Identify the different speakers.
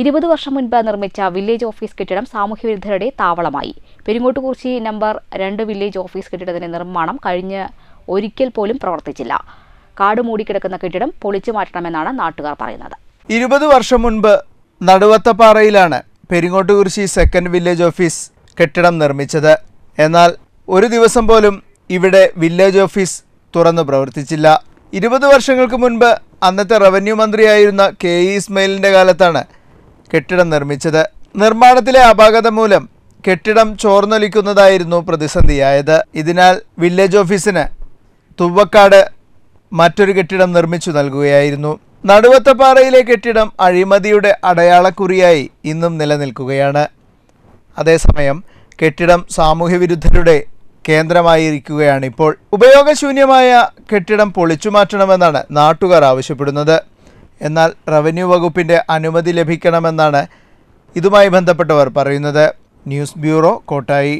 Speaker 1: ഇരുപത് വർഷം മുൻപ് നിർമ്മിച്ച വില്ലേജ് ഓഫീസ് കെട്ടിടം സാമൂഹ്യ വിരുദ്ധരുടെ താവളമായി പെരിങ്ങോട്ടുകുറിശി നമ്പർ രണ്ട് വില്ലേജ് ഓഫീസ് കെട്ടിടത്തിന്റെ നിർമ്മാണം കഴിഞ്ഞ ഒരിക്കൽ പോലും പ്രവർത്തിച്ചില്ല കാട് മൂടിക്കിടക്കുന്ന കെട്ടിടം പൊളിച്ചു മാറ്റണമെന്നാണ് നാട്ടുകാർ പറയുന്നത്
Speaker 2: ഇരുപത് വർഷം മുൻപ് നടുവത്തപ്പാറയിലാണ് പെരിങ്ങോട്ടുകുറിശി സെക്കൻഡ് വില്ലേജ് ഓഫീസ് കെട്ടിടം നിർമ്മിച്ചത് എന്നാൽ ഒരു ദിവസം പോലും ഇവിടെ വില്ലേജ് ഓഫീസ് തുറന്നു പ്രവർത്തിച്ചില്ല ഇരുപത് വർഷങ്ങൾക്ക് മുൻപ് അന്നത്തെ റവന്യൂ മന്ത്രിയായിരുന്ന കെ ഇ ഇസ്മയിലിൻ്റെ കാലത്താണ് കെട്ടിടം നിർമ്മിച്ചത് നിർമ്മാണത്തിലെ അപാകത മൂലം കെട്ടിടം ചോർന്നൊലിക്കുന്നതായിരുന്നു പ്രതിസന്ധിയായത് ഇതിനാൽ വില്ലേജ് ഓഫീസിന് തുവ്വക്കാട് മറ്റൊരു കെട്ടിടം നിർമ്മിച്ചു നൽകുകയായിരുന്നു നടുവത്തപ്പാറയിലെ കെട്ടിടം അഴിമതിയുടെ അടയാളക്കുറിയായി ഇന്നും നിലനിൽക്കുകയാണ് അതേസമയം കെട്ടിടം സാമൂഹ്യവിരുദ്ധരുടെ കേന്ദ്രമായിരിക്കുകയാണിപ്പോൾ ഉപയോഗശൂന്യമായ കെട്ടിടം പൊളിച്ചു മാറ്റണമെന്നാണ് നാട്ടുകാർ ആവശ്യപ്പെടുന്നത് എന്നാൽ റവന്യൂ വകുപ്പിൻ്റെ അനുമതി ലഭിക്കണമെന്നാണ് ഇതുമായി ബന്ധപ്പെട്ടവർ പറയുന്നത് ന്യൂസ് ബ്യൂറോ കോട്ടായി